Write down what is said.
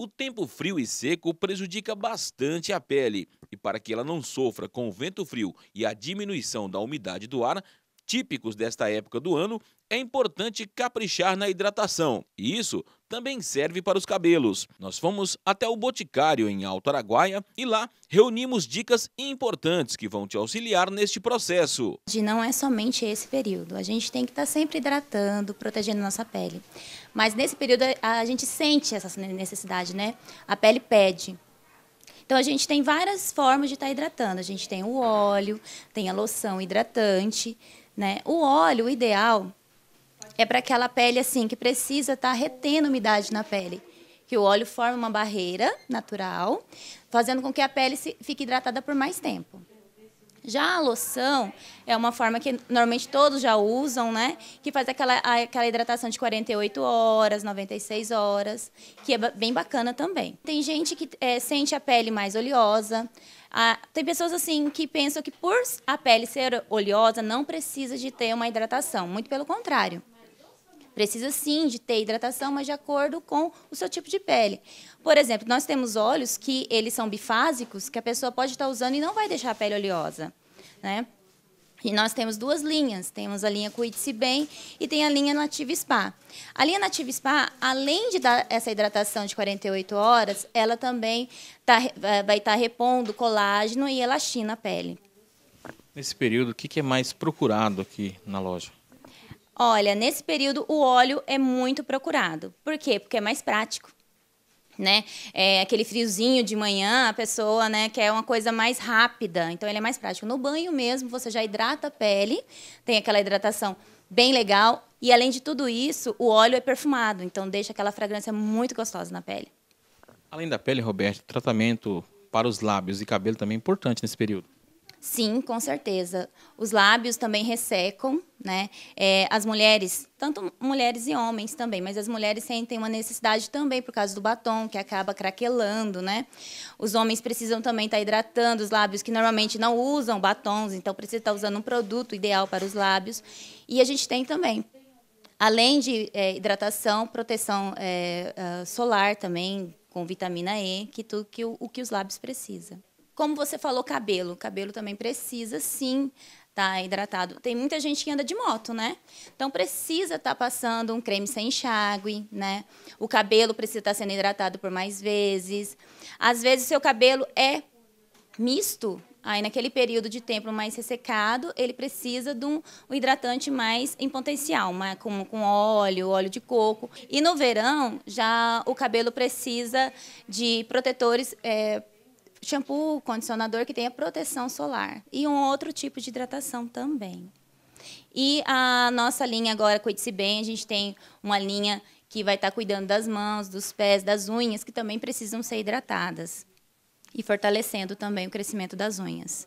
O tempo frio e seco prejudica bastante a pele e para que ela não sofra com o vento frio e a diminuição da umidade do ar, típicos desta época do ano, é importante caprichar na hidratação. E isso também serve para os cabelos. Nós fomos até o Boticário, em Alto Araguaia, e lá reunimos dicas importantes que vão te auxiliar neste processo. Não é somente esse período, a gente tem que estar tá sempre hidratando, protegendo nossa pele. Mas nesse período a gente sente essa necessidade, né? A pele pede. Então a gente tem várias formas de estar tá hidratando. A gente tem o óleo, tem a loção hidratante, né? O óleo, o ideal é para aquela pele assim que precisa estar tá retendo umidade na pele. Que o óleo forma uma barreira natural, fazendo com que a pele fique hidratada por mais tempo. Já a loção é uma forma que normalmente todos já usam, né? Que faz aquela, aquela hidratação de 48 horas, 96 horas, que é bem bacana também. Tem gente que é, sente a pele mais oleosa. tem pessoas assim que pensam que por a pele ser oleosa não precisa de ter uma hidratação. Muito pelo contrário. Precisa sim de ter hidratação, mas de acordo com o seu tipo de pele. Por exemplo, nós temos óleos que eles são bifásicos, que a pessoa pode estar usando e não vai deixar a pele oleosa, né? E nós temos duas linhas, temos a linha Cuide-se Bem e tem a linha Native Spa. A linha Native Spa, além de dar essa hidratação de 48 horas, ela também tá, vai estar tá repondo colágeno e elastina a pele. Nesse período, o que é mais procurado aqui na loja? Olha, nesse período o óleo é muito procurado. Por quê? Porque é mais prático. Né? É aquele friozinho de manhã, a pessoa né, quer uma coisa mais rápida, então ele é mais prático. No banho mesmo, você já hidrata a pele, tem aquela hidratação bem legal, e além de tudo isso, o óleo é perfumado, então deixa aquela fragrância muito gostosa na pele. Além da pele, Roberto, tratamento para os lábios e cabelo também é importante nesse período. Sim, com certeza. Os lábios também ressecam, né? É, as mulheres, tanto mulheres e homens também, mas as mulheres sentem uma necessidade também por causa do batom, que acaba craquelando, né? Os homens precisam também estar tá hidratando os lábios, que normalmente não usam batons, então precisa estar tá usando um produto ideal para os lábios. E a gente tem também além de é, hidratação, proteção é, ah, solar também, com vitamina E, que tudo que o, o que os lábios precisam. Como você falou, cabelo. Cabelo também precisa, sim, tá hidratado. Tem muita gente que anda de moto, né? Então precisa estar tá passando um creme sem enxágue, né? O cabelo precisa estar tá sendo hidratado por mais vezes. Às vezes seu cabelo é misto, Aí, naquele período de tempo mais ressecado, ele precisa de um, hidratante mais em potencial, com, com, óleo, óleo de coco. E no verão, já o cabelo precisa de protetores é, shampoo, condicionador que tenha proteção solar e um outro tipo de hidratação também. E a nossa linha agora Cuide-se Bem, a gente tem uma linha que vai estar tá cuidando das mãos, dos pés, das unhas, que também precisam ser hidratadas. E fortalecendo também o crescimento das unhas.